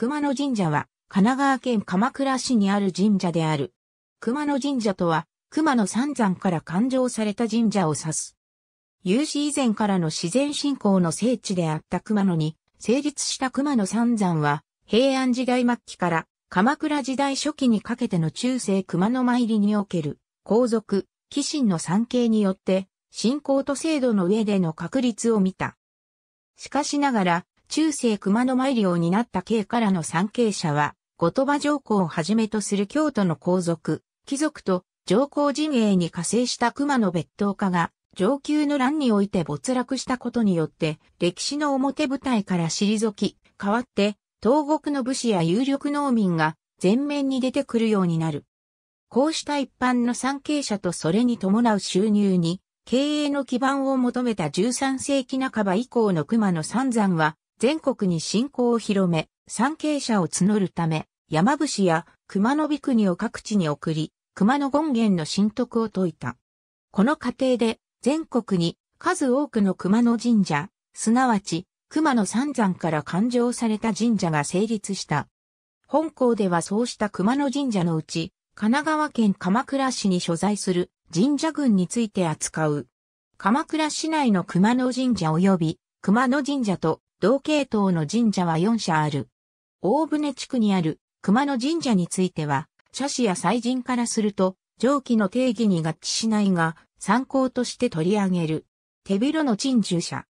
熊野神社は、神奈川県鎌倉市にある神社である。熊野神社とは、熊野三山から勘定された神社を指す。有史以前からの自然信仰の聖地であった熊野に、成立した熊野三山は、平安時代末期から鎌倉時代初期にかけての中世熊野参りにおける、皇族、騎神の参詣によって、信仰と制度の上での確立を見た。しかしながら、中世熊野参りを担った慶からの参詣者は、後鳥羽上皇をはじめとする京都の皇族、貴族と上皇陣営に加勢した熊野別当家が上級の乱において没落したことによって歴史の表舞台から退き、代わって東国の武士や有力農民が前面に出てくるようになる。こうした一般の参詣者とそれに伴う収入に経営の基盤を求めた13世紀半ば以降の熊野三山は全国に信仰を広め、参詣者を募るため、山伏や熊野美国を各地に送り、熊野権現の神徳を説いた。この過程で、全国に数多くの熊野神社、すなわち熊野三山から勘定された神社が成立した。本校ではそうした熊野神社のうち、神奈川県鎌倉市に所在する神社群について扱う。鎌倉市内の熊野神社及び熊野神社と同系統の神社は4社ある。大船地区にある熊野神社については、社師や祭神からすると、上記の定義に合致しないが、参考として取り上げる。手広の鎮守者。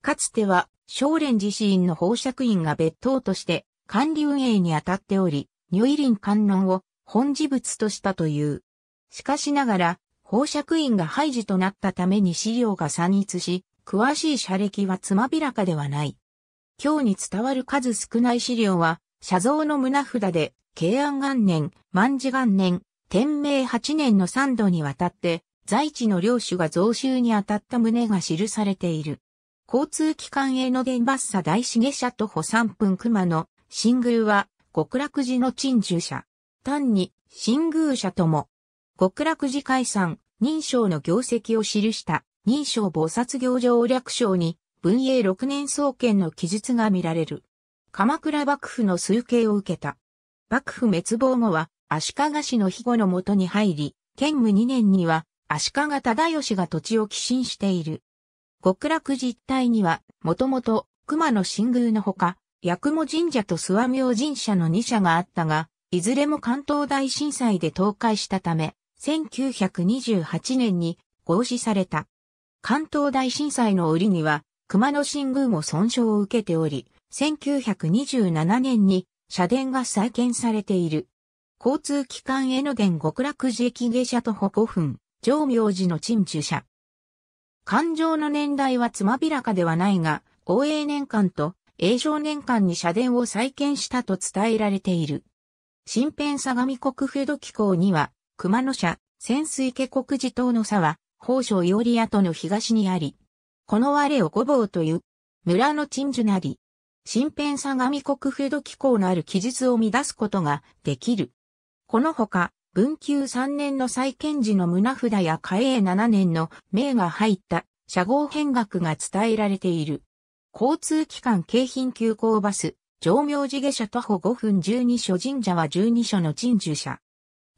かつては、少蓮寺寺院の宝釈院が別当として、管理運営に当たっており、如意林観音を本事物としたという。しかしながら、宝釈院が廃寺となったために資料が散逸し、詳しい社歴はつまびらかではない。今日に伝わる数少ない資料は、写像の胸札で、慶安元年、万治元年、天明8年の3度にわたって、在地の領主が増収に当たった旨が記されている。交通機関への電バッサ大茂社徒歩3分熊野、新宮は、極楽寺の鎮守社。単に、新宮社とも、極楽寺解散、認証の業績を記した、認証菩薩行上略称に、文永6年創建の記述が見られる。鎌倉幕府の崇敬を受けた。幕府滅亡後は足利氏の庇護のもとに入り、建武2年には足利忠義が土地を寄進している。極楽実態には、もともと熊野新宮のほか、八雲神社と諏訪明神社の2社があったが、いずれも関東大震災で倒壊したため、1928年に合祀された。関東大震災の折には、熊野新宮も損傷を受けており、1927年に社殿が再建されている。交通機関への電極楽寺駅下車徒歩5分、上明寺の陳樹社。環状の年代はつまびらかではないが、応永年間と永正年間に社殿を再建したと伝えられている。新編相模国府土機構には、熊野社、潜水家国寺等の差は、宝生より跡の東にあり、この我をごぼうという、村の鎮守なり、新編相模国風土機構のある記述を乱すことができる。このほか、文久3年の再建時の胸札や嘉永7年の名が入った社号変額が伝えられている。交通機関京浜急行バス、上明寺下車徒歩5分12所神社は12所の鎮守社。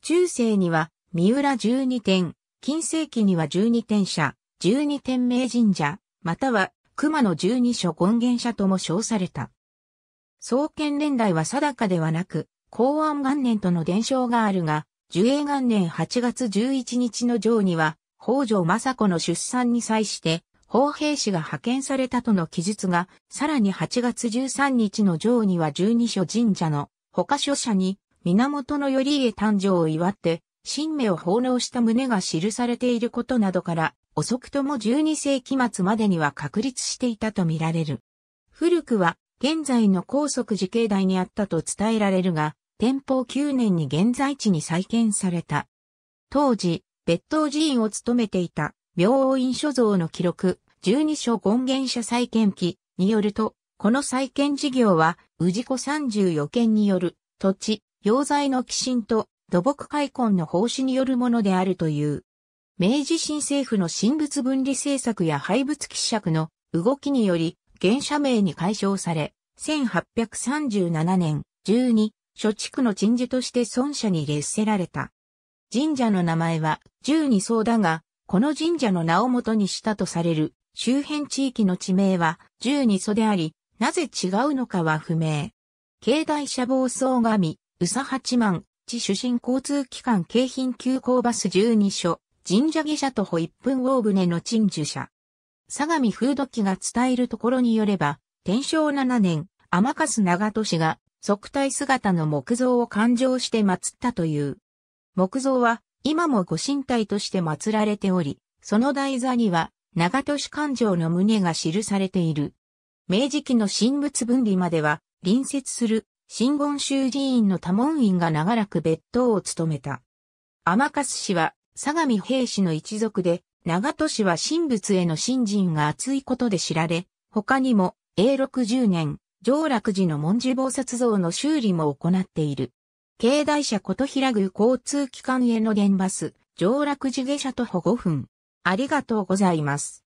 中世には三浦12点、近世紀には12点社、十二天明神社、または熊野十二所権現社とも称された。創建年代は定かではなく、公安元年との伝承があるが、樹英元年8月11日の上には、北条政子の出産に際して、砲兵士が派遣されたとの記述が、さらに8月13日の上には十二所神社の他所社に、源頼家誕生を祝って、神明を奉納した旨が記されていることなどから、遅くとも12世紀末までには確立していたとみられる。古くは、現在の高速時計台にあったと伝えられるが、天保9年に現在地に再建された。当時、別当寺院を務めていた、病院所蔵の記録、12所権限者再建記によると、この再建事業は、氏子34件による、土地、溶剤の寄進と土木開墾の奉仕によるものであるという。明治新政府の神仏分離政策や廃仏希釈の動きにより、原社名に解消され、1837年12、諸地区の鎮守として孫社に列せられた。神社の名前は十二層だが、この神社の名を元にしたとされる周辺地域の地名は十二層であり、なぜ違うのかは不明。境内社防総神、宇佐八幡、地主神交通機関京浜急行バス12所、神社下社徒歩1分大船の鎮守者。相模風土記が伝えるところによれば、天正7年、天笠長門が即体姿の木像を勘定して祀ったという。木像は今もご神体として祀られており、その台座には長門勘定の旨が記されている。明治期の神仏分離までは、隣接する新言宗寺院の多門院が長らく別当を務めた。天笠氏は相模平氏の一族で、長門氏は神仏への信心が厚いことで知られ、他にも、永禄10年、上洛寺の文字菩薩像の修理も行っている。境内社琴平宮交通機関への電バス、上洛寺下車徒歩5分。ありがとうございます。